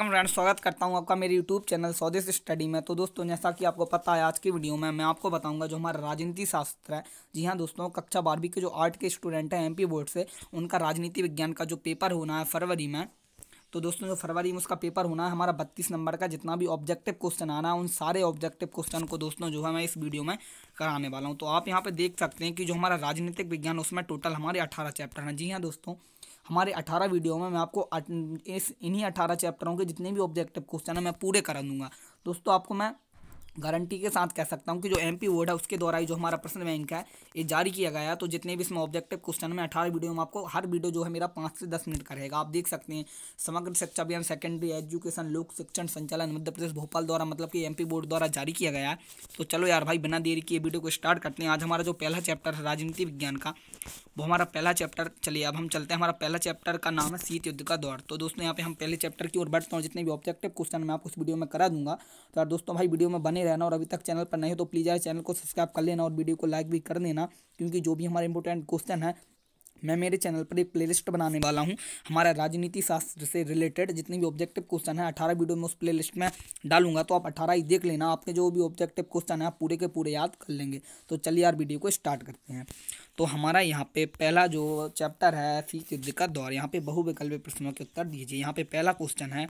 welcome friend स्वागत करता हूं आपका मेरे यूट्यूब चैनल स्वदेश स्टडी में तो दोस्तों जैसा कि आपको पता है आज की वीडियो में मैं आपको बताऊंगा जो हमारा राजनीति शास्त्र है जी हाँ दोस्तों कक्षा बारहवीं के जो आर्ट के स्टूडेंट हैं एमपी बोर्ड से उनका राजनीति विज्ञान का जो पेपर होना है फरवरी में तो दोस्तों जो फरवरी में उसका पेपर होना है हमारा बत्तीस नंबर का जितना भी ऑब्जेक्टिव क्वेश्चन आना है उन सारे ऑब्जेक्टिव क्वेश्चन को दोस्तों जो है मैं इस वीडियो में कराने वाला हूँ तो आप यहाँ पर देख सकते हैं कि जो हमारा राजनीतिक विज्ञान उसमें टोटल हमारे अठारह चैप्टर हैं जी हाँ दोस्तों हमारे अठारह वीडियो में मैं आपको इस इन्हीं अठारह चैप्टरों के जितने भी ऑब्जेक्टिव क्वेश्चन है मैं पूरे करा दूंगा दोस्तों आपको मैं गारंटी के साथ कह सकता हूँ कि जो एम पी वर्ड है उसके द्वारा ही जो हमारा प्रश्न बैंक है ये जारी किया गया है तो जितने भी इसमें ऑब्जेक्टिव क्वेश्चन में अठारह वीडियो में आपको हर वीडियो जो है मेरा पाँच से दस मिनट का रहेगा आप देख सकते हैं समग्र शिक्षा अभियान सेकेंडरी एजुकेशन लोक शिक्षण संचालन मध्य प्रदेश भोपाल द्वारा मतलब कि एम बोर्ड द्वारा जारी किया गया है तो चलो यार भाई बिना देरी किए वीडियो को स्टार्ट करते हैं आज हमारा जो पहला चैप्टर है राजनीति विज्ञान का वो हमारा पहला चैप्टर चलिए अब हम चलते हैं हमारा पहला चैप्टर का नाम है शीत युद्ध का दौर तो दोस्तों यहाँ पे हम पहले चैप्टर की ओर बढ़ते हैं जितने भी ऑब्जेक्टिव क्वेश्चन मैं आपको उस वीडियो में करा दूंगा तो यार दोस्तों भाई वीडियो में बने बने रहना और अभी तक चैनल पर नहीं हो तो प्लीज़ यार चैनल को सब्सक्राइब कर लेना और वीडियो को लाइक भी कर देना क्योंकि जो भी हमारे इंपॉर्टेंट क्वेश्चन है मैं मेरे चैनल पर एक प्लेलिस्ट बनाने वाला हूँ हमारा राजनीति शास्त्र से रिलेटेड जितने भी ऑब्जेक्टिव क्वेश्चन है अठारह वीडियो में उस प्लेलिस्ट में डालूंगा तो आप अठारह ही देख लेना आपके जो भी ऑब्जेक्टिव क्वेश्चन है आप पूरे के पूरे याद कर लेंगे तो चलिए यार वीडियो को स्टार्ट करते हैं तो हमारा यहाँ पे पहला जो चैप्टर है सी युद्ध का दौर यहाँ पे बहुविकल्प प्रश्नों के उत्तर दीजिए यहाँ पे पहला क्वेश्चन है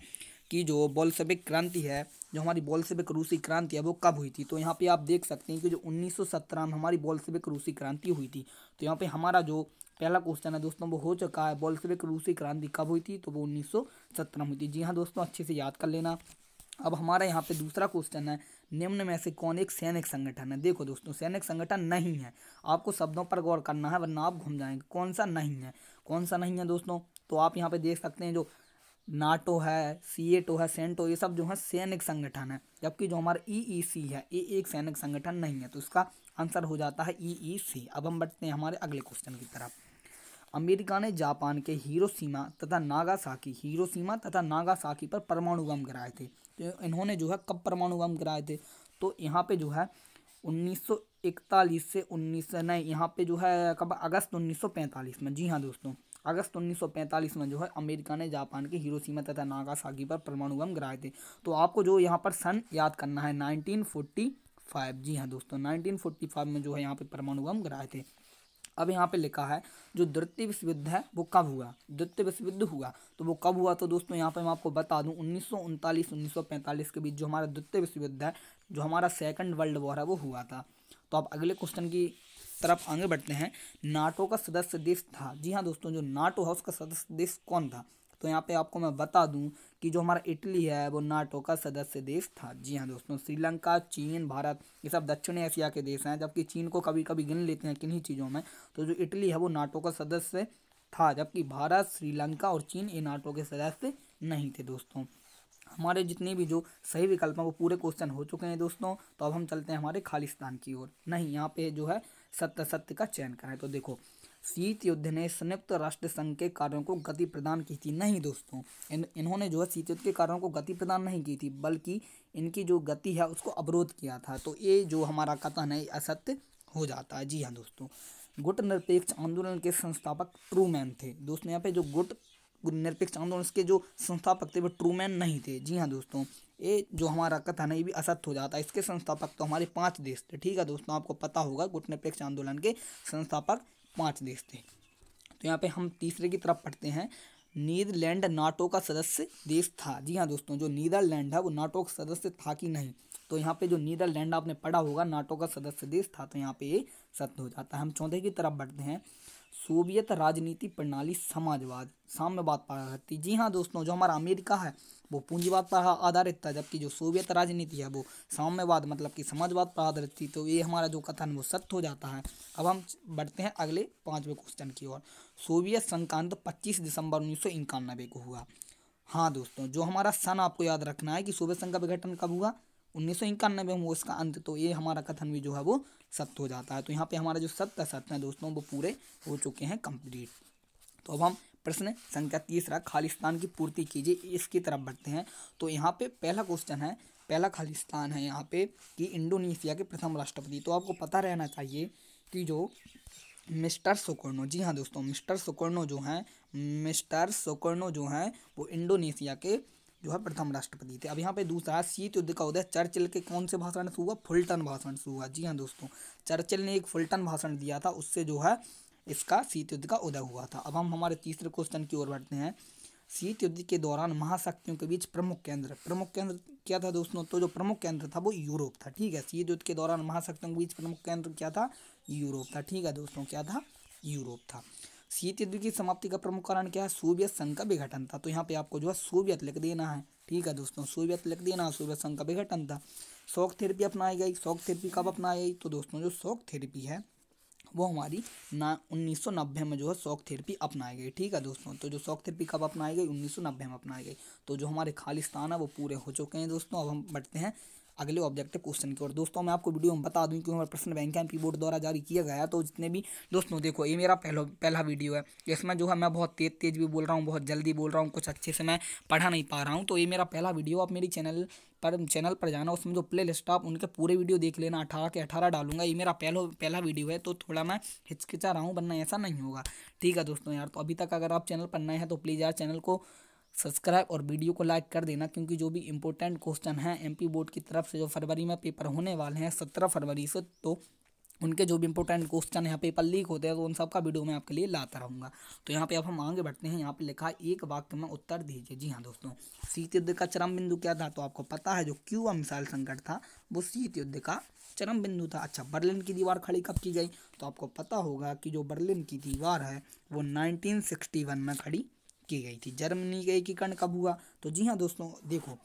कि जो बोल्सविक क्रांति है जो हमारी बोल्सेविक रूसी क्रांति है वो कब हुई थी तो यहाँ पे आप देख सकते हैं कि जो 1917 में हमारी बोल्सेविक रूसी क्रांति हुई थी तो यहाँ पे हमारा जो पहला क्वेश्चन है दोस्तों वो हो चुका है बोल्सेविक रूसी क्रांति कब हुई थी तो वो उन्नीस में हुई थी जी हाँ दोस्तों अच्छे से याद कर लेना अब हमारा यहाँ पे दूसरा क्वेश्चन है निम्न में से कौन एक सैनिक संगठन है देखो दोस्तों सैनिक संगठन नहीं है आपको शब्दों पर गौर करना है वरना आप घूम जाएंगे कौन सा नहीं है कौन सा नहीं है दोस्तों तो आप यहाँ पे देख सकते हैं जो नाटो है सी एटो है सेंटो ये सब जो है सैनिक संगठन है जबकि जो हमारा ई e ई e सी है ये एक सैनिक संगठन नहीं है तो इसका आंसर हो जाता है ई ई सी अब हम बढ़ते हैं हमारे अगले क्वेश्चन की तरफ अमेरिका ने जापान के सीमा तथा नागासाकी हिरोसीमा तथा नागासाकी पर परमाणु बम गिराए थे तो इन्होंने जो है कब परमाणु बम गिराए थे तो यहाँ पे जो है 1941 से 19 नहीं यहाँ पे जो है कब अगस्त 1945 में जी हाँ दोस्तों अगस्त 1945 में जो है अमेरिका ने जापान के हिरोशिमा तथा नागासाकी पर परमाणु बम गिराए थे तो आपको जो यहाँ पर सन याद करना है 1945 जी हाँ दोस्तों 1945 में जो है यहाँ पर परमाणु बम गिराए थे अब यहाँ पे लिखा है जो द्वितीय विश्व युद्ध है वो कब हुआ द्वितीय विश्व युद्ध हुआ तो वो कब हुआ तो दोस्तों यहाँ पे मैं आपको बता दूँ उन्नीस सौ के बीच जो हमारा द्वितीय विश्व युद्ध है जो हमारा सेकंड वर्ल्ड वॉर है वो हुआ था तो आप अगले क्वेश्चन की तरफ आगे बढ़ते हैं नाटो का सदस्य देश था जी हाँ दोस्तों जो नाटो है उसका सदस्य देश कौन था तो यहाँ पे आपको मैं बता दूँ कि जो हमारा इटली है वो नाटो का सदस्य देश था जी हाँ दोस्तों श्रीलंका चीन भारत ये सब दक्षिण एशिया के देश हैं जबकि चीन को कभी कभी गिन लेते हैं किन्हीं चीज़ों में तो जो इटली है वो नाटो का सदस्य था जबकि भारत श्रीलंका और चीन ये नाटो के सदस्य नहीं थे दोस्तों हमारे जितने भी जो सही विकल्प हैं वो पूरे क्वेश्चन हो चुके हैं दोस्तों तो अब हम चलते हैं हमारे खालिस्तान की ओर नहीं यहाँ पे जो है सत्य सत्य का चयन करें तो देखो शीत युद्ध ने संयुक्त राष्ट्र संघ के कार्यों को गति प्रदान की थी नहीं दोस्तों इन इन्होंने जो है शीत युद्ध के कार्यों को गति प्रदान नहीं की थी बल्कि इनकी जो गति है उसको अवरोध किया था तो ये जो हमारा कथन है असत्य हो जाता है जी हाँ दोस्तों गुट निरपेक्ष आंदोलन के संस्थापक ट्रूमैन थे दोस्तों यहाँ पे जो गुट निरपेक्ष आंदोलन के जो संस्थापक थे वो ट्रूमैन नहीं थे जी हाँ दोस्तों ये जो हमारा कथन है ये भी असत्य हो जाता है इसके संस्थापक तो हमारे पांच देश थे ठीक है दोस्तों आपको पता होगा गुट निरपेक्ष आंदोलन के संस्थापक पांच देश थे तो यहाँ पे हम तीसरे की तरफ पढ़ते हैं नीदरलैंड नाटो का सदस्य देश था जी हाँ दोस्तों जो नीदरलैंड है वो नाटो का सदस्य था कि नहीं तो यहाँ पे जो नीदरलैंड आपने पढ़ा होगा नाटो का सदस्य देश था तो यहाँ पे ये सत्य हो जाता है हम चौथे की तरफ बढ़ते हैं सोवियत राजनीति प्रणाली समाजवाद साम्यवाद पर आधारित थी जी हाँ दोस्तों जो हमारा अमेरिका है वो पूंजीवाद पर आधारित था जबकि जो सोवियत राजनीति है वो साम्यवाद मतलब कि समाजवाद पर आधारित थी तो ये हमारा जो कथन वो सत्य हो जाता है अब हम बढ़ते हैं अगले पाँचवें क्वेश्चन की ओर सोवियत संक्रांत पच्चीस दिसंबर उन्नीस को हुआ हाँ दोस्तों जो हमारा सन आपको याद रखना है कि सोवियत संघ का विघटन कब हुआ उन्नीस सौ इक्यानवे में वो इसका अंत तो ये हमारा कथन भी जो है वो सत्य हो जाता है तो यहाँ पे हमारा जो सत्य सत्य है दोस्तों वो पूरे हो चुके हैं कंप्लीट तो अब हम प्रश्न संख्या तीसरा खालिस्तान की पूर्ति कीजिए इसकी तरफ बढ़ते हैं तो यहाँ पे पहला क्वेश्चन है पहला खालिस्तान है यहाँ पे कि इंडोनेशिया के प्रथम राष्ट्रपति तो आपको पता रहना चाहिए कि जो मिस्टर सुकर्णो जी हाँ दोस्तों मिस्टर सुकर्णो जो हैं मिस्टर सुकर्णो जो हैं वो इंडोनेशिया के जो है प्रथम राष्ट्रपति थे अब यहाँ पे दूसरा शीत युद्ध का उदय चर्चिल के कौन से भाषण से हुआ फुलटन भाषण से हुआ जी हाँ दोस्तों चर्चिल ने एक फुलटन भाषण दिया था उससे जो है इसका शीत युद्ध का उदय हुआ था अब हम हमारे तीसरे क्वेश्चन की ओर बढ़ते हैं शीत युद्ध के दौरान महाशक्तियों के बीच प्रमुख केंद्र प्रमुख केंद्र क्या था दोस्तों तो जो प्रमुख केंद्र था वो यूरोप था ठीक है शीत युद्ध के दौरान महाशक्तियों के बीच प्रमुख केंद्र क्या था यूरोप था ठीक है दोस्तों क्या था यूरोप था शीत युद्ध की समाप्ति का प्रमुख कारण क्या है सोवियत संघ का विघटन था तो यहाँ पे आपको जो है सोवियत लिख देना है ठीक है दोस्तों सोवियत लिख देना है सोवियत संघ का विघटन था शौक थेरेपी अपनाई गई शौक थेरेपी कब अपनाई गई तो दोस्तों जो शौक थेरेपी है वो हमारी ना उन्नीस में जो है शौक थेरेपी अपनाई गई ठीक है दोस्तों तो जो शौक थेरेपी कब अपनाई गई उन्नीस में अपनाई गई तो जो हमारे खालिस्तान है वो पूरे हो चुके हैं दोस्तों अब हम बढ़ते हैं अगले ऑब्जेक्टिव क्वेश्चन की ओर दोस्तों मैं आपको वीडियो में बता दूँ क्योंकि हमारे प्रश्न बैंक एम पी बोर्ड द्वारा जारी किया गया तो जितने भी दोस्तों देखो ये मेरा पहला पहला वीडियो है इसमें जो है मैं बहुत तेज तेज भी बोल रहा हूँ बहुत जल्दी बोल रहा हूँ कुछ अच्छे से मैं पढ़ा नहीं पा रहा हूँ तो ये मेरा पहला वीडियो आप मेरी चैनल पर चैनल पर जाना उसमें जो प्ले लिस्ट आप उनके पूरे वीडियो देख लेना अठारह के अठारह डालूंगा ये मेरा पहला पहला वीडियो है तो थोड़ा मैं हिचकिचा रहा हूँ वरना ऐसा नहीं होगा ठीक है दोस्तों यार तो अभी तक अगर आप चैनल पर नए हैं तो प्लीज़ यार चैनल को सब्सक्राइब और वीडियो को लाइक कर देना क्योंकि जो भी इम्पोर्टेंट क्वेश्चन हैं एमपी बोर्ड की तरफ से जो फरवरी में पेपर होने वाले हैं सत्रह फरवरी से तो उनके जो भी इंपॉर्टेंट क्वेश्चन यहाँ पेपर लीक होते हैं तो उन सबका वीडियो मैं आपके लिए लाता रहूँगा तो यहाँ पे अब हम आगे बढ़ते हैं यहाँ पे लिखा है एक वाक्य में उत्तर दीजिए जी हाँ दोस्तों शीत युद्ध का चरम बिंदु क्या था तो आपको पता है जो क्यूबा मिसाइल संकट था वो शीत युद्ध का चरम बिंदु था अच्छा बर्लिन की दीवार खड़ी कब की गई तो आपको पता होगा कि जो बर्लिन की दीवार है वो नाइनटीन में खड़ी की गई थी जर्मनी का एकीकरण कब हुआ तो जी हाँ दोस्तों देखो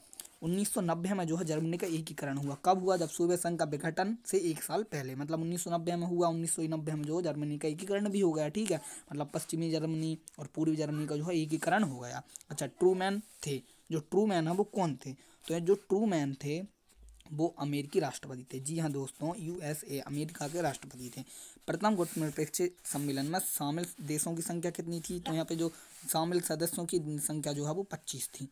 1990 में जो है जर्मनी का एकीकरण हुआ कब हुआ जब सूर्य संघ का विघटन से एक साल पहले मतलब 1990 में हुआ 1990 में जो जर्मनी का एकीकरण भी हो गया ठीक है मतलब पश्चिमी जर्मनी और पूर्वी जर्मनी का जो है एकीकरण हो गया अच्छा ट्रूमैन थे जो ट्रूमैन है वो कौन थे तो जो ट्रूमैन थे वो अमेरिकी राष्ट्रपति थे जी हाँ दोस्तों यूएसए अमेरिका के राष्ट्रपति थे प्रथम गुटनिरपेक्ष सम्मेलन में शामिल देशों की संख्या कितनी थी तो यहाँ पे जो शामिल सदस्यों की संख्या जो है वो पच्चीस थी